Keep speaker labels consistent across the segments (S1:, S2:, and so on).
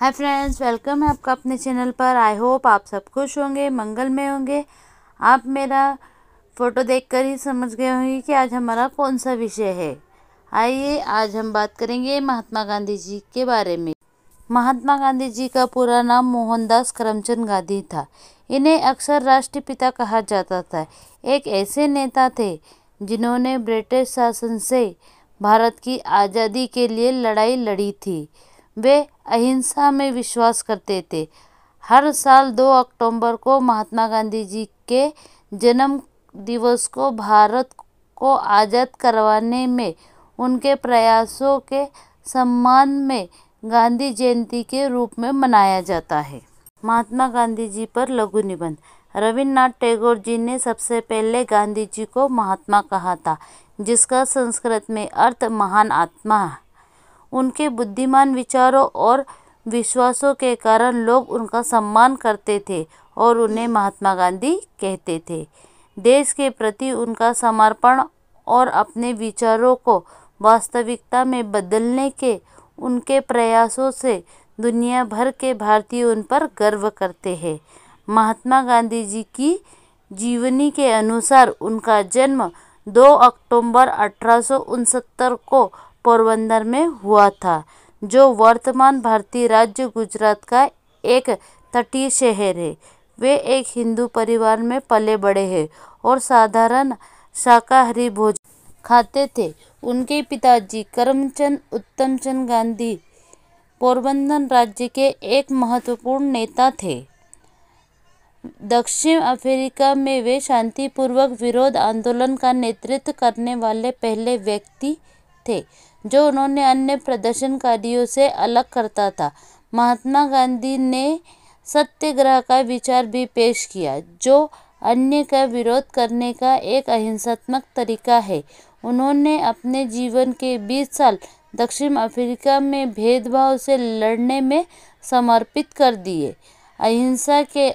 S1: hi friends welcome है आपका अपने चैनल पर आई होप आप सब खुश होंगे मंगल में होंगे आप मेरा फ़ोटो देखकर ही समझ गए होंगे कि आज हमारा कौन सा विषय है आइए आज हम बात करेंगे महात्मा गांधी जी के बारे में महात्मा गांधी जी का पूरा नाम मोहनदास करमचंद गांधी था इन्हें अक्सर राष्ट्रपिता कहा जाता था एक ऐसे नेता थे जिन्होंने ब्रिटिश शासन से भारत की आज़ादी के लिए लड़ाई लड़ी थी वे अहिंसा में विश्वास करते थे हर साल 2 अक्टूबर को महात्मा गांधी जी के जन्म दिवस को भारत को आज़ाद करवाने में उनके प्रयासों के सम्मान में गांधी जयंती के रूप में मनाया जाता है महात्मा गांधी जी पर लघु निबंध रविन्द्रनाथ टैगोर जी ने सबसे पहले गांधी जी को महात्मा कहा था जिसका संस्कृत में अर्थ महान आत्मा उनके बुद्धिमान विचारों और विश्वासों के कारण लोग उनका सम्मान करते थे और उन्हें महात्मा गांधी कहते थे देश के प्रति उनका समर्पण और अपने विचारों को वास्तविकता में बदलने के उनके प्रयासों से दुनिया भर के भारतीय उन पर गर्व करते हैं महात्मा गांधी जी की जीवनी के अनुसार उनका जन्म 2 अक्टूबर अठारह को पोरबंदर में हुआ था जो वर्तमान भारतीय राज्य गुजरात का एक तटीय शहर है वे एक हिंदू परिवार में पले बड़े हैं और साधारण शाकाहारी भोजन खाते थे उनके पिताजी करमचंद उत्तमचंद गांधी पोरबंदर राज्य के एक महत्वपूर्ण नेता थे दक्षिण अफ्रीका में वे शांतिपूर्वक विरोध आंदोलन का नेतृत्व करने वाले पहले व्यक्ति थे जो उन्होंने अन्य प्रदर्शनकारियों से अलग करता था महात्मा गांधी ने सत्याग्रह का विचार भी पेश किया जो अन्य का विरोध करने का एक अहिंसात्मक तरीका है उन्होंने अपने जीवन के 20 साल दक्षिण अफ्रीका में भेदभाव से लड़ने में समर्पित कर दिए अहिंसा के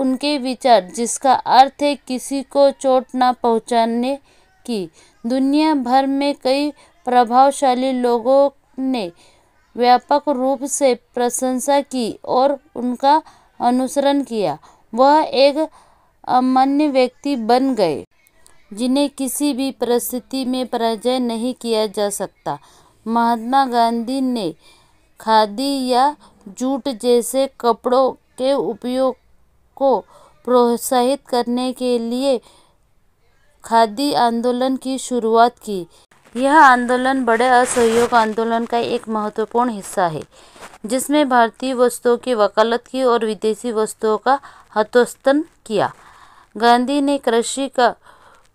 S1: उनके विचार जिसका अर्थ है किसी को चोट ना पहुंचाने की दुनिया भर में कई प्रभावशाली लोगों ने व्यापक रूप से प्रशंसा की और उनका अनुसरण किया वह एक अमान्य व्यक्ति बन गए जिन्हें किसी भी परिस्थिति में पराजय नहीं किया जा सकता महात्मा गांधी ने खादी या जूट जैसे कपड़ों के उपयोग को प्रोत्साहित करने के लिए खादी आंदोलन की शुरुआत की यह आंदोलन बड़े असहयोग आंदोलन का एक महत्वपूर्ण हिस्सा है जिसमें भारतीय वस्तुओं की वकालत की और विदेशी वस्तुओं का हतोस्तन किया गांधी ने कृषि का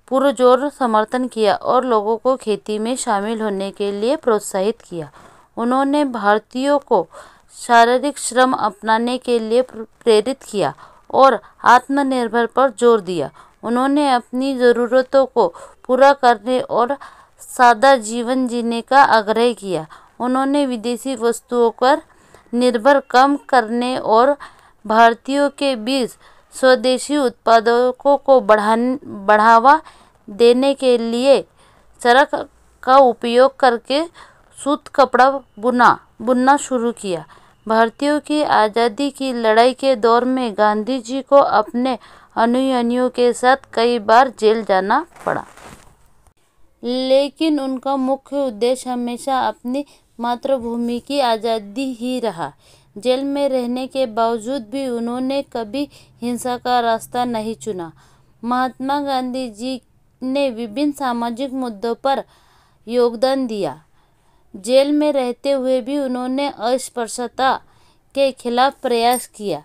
S1: पुरजोर समर्थन किया और लोगों को खेती में शामिल होने के लिए प्रोत्साहित किया उन्होंने भारतीयों को शारीरिक श्रम अपनाने के लिए प्रेरित किया और आत्मनिर्भर पर जोर दिया उन्होंने अपनी ज़रूरतों को पूरा करने और सादा जीवन जीने का आग्रह किया उन्होंने विदेशी वस्तुओं पर निर्भर कम करने और भारतीयों के बीच स्वदेशी उत्पादकों को बढ़ाने बढ़ावा देने के लिए चरक का उपयोग करके सूत कपड़ा बुना बुनना शुरू किया भारतीयों की आज़ादी की लड़ाई के दौर में गांधी जी को अपने अनुयायियों के साथ कई बार जेल जाना पड़ा लेकिन उनका मुख्य उद्देश्य हमेशा अपनी मातृभूमि की आज़ादी ही रहा जेल में रहने के बावजूद भी उन्होंने कभी हिंसा का रास्ता नहीं चुना महात्मा गांधी जी ने विभिन्न सामाजिक मुद्दों पर योगदान दिया जेल में रहते हुए भी उन्होंने अस्पृश्यता के खिलाफ प्रयास किया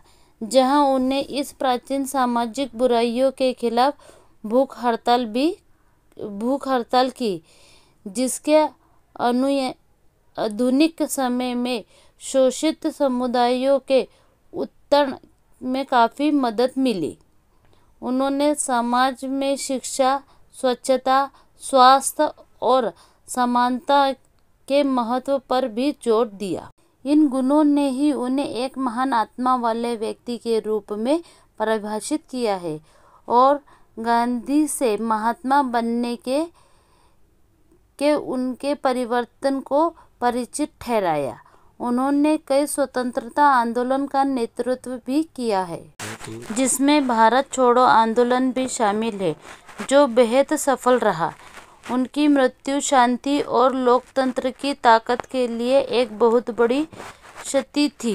S1: जहां उन्हें इस प्राचीन सामाजिक बुराइयों के खिलाफ भूख हड़ताल भी भूख हड़ताल की जिसके अनु आधुनिक समय में शोषित समुदायों के उत्तरण में काफ़ी मदद मिली उन्होंने समाज में शिक्षा स्वच्छता स्वास्थ्य और समानता के महत्व पर भी जोर दिया इन गुणों ने ही उन्हें एक महान आत्मा वाले व्यक्ति के रूप में परिभाषित किया है और गांधी से महात्मा बनने के के उनके परिवर्तन को परिचित ठहराया उन्होंने कई स्वतंत्रता आंदोलन का नेतृत्व भी किया है जिसमें भारत छोड़ो आंदोलन भी शामिल है जो बेहद सफल रहा उनकी मृत्यु शांति और लोकतंत्र की ताकत के लिए एक बहुत बड़ी क्षति थी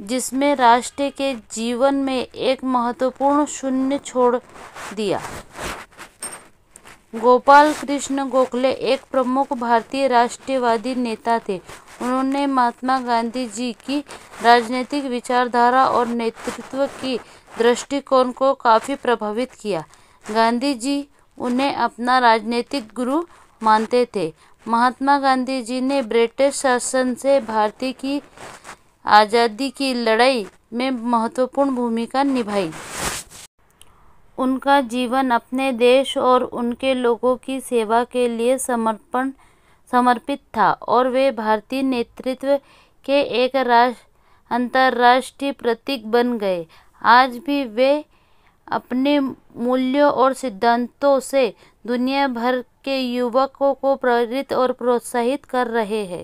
S1: जिसमें राष्ट्र के जीवन में एक महत्वपूर्ण शून्य छोड़ दिया गोपाल कृष्ण गोखले एक प्रमुख भारतीय राष्ट्रवादी नेता थे उन्होंने महात्मा गांधी जी की राजनीतिक विचारधारा और नेतृत्व की दृष्टिकोण को काफ़ी प्रभावित किया गांधी जी उन्हें अपना राजनीतिक गुरु मानते थे महात्मा गांधी जी ने ब्रिटिश शासन से भारतीय की आज़ादी की लड़ाई में महत्वपूर्ण भूमिका निभाई उनका जीवन अपने देश और उनके लोगों की सेवा के लिए समर्पण समर्पित था और वे भारतीय नेतृत्व के एक राष्ट्र अंतर्राष्ट्रीय प्रतीक बन गए आज भी वे अपने मूल्यों और सिद्धांतों से दुनिया भर के युवकों को प्रेरित और प्रोत्साहित कर रहे हैं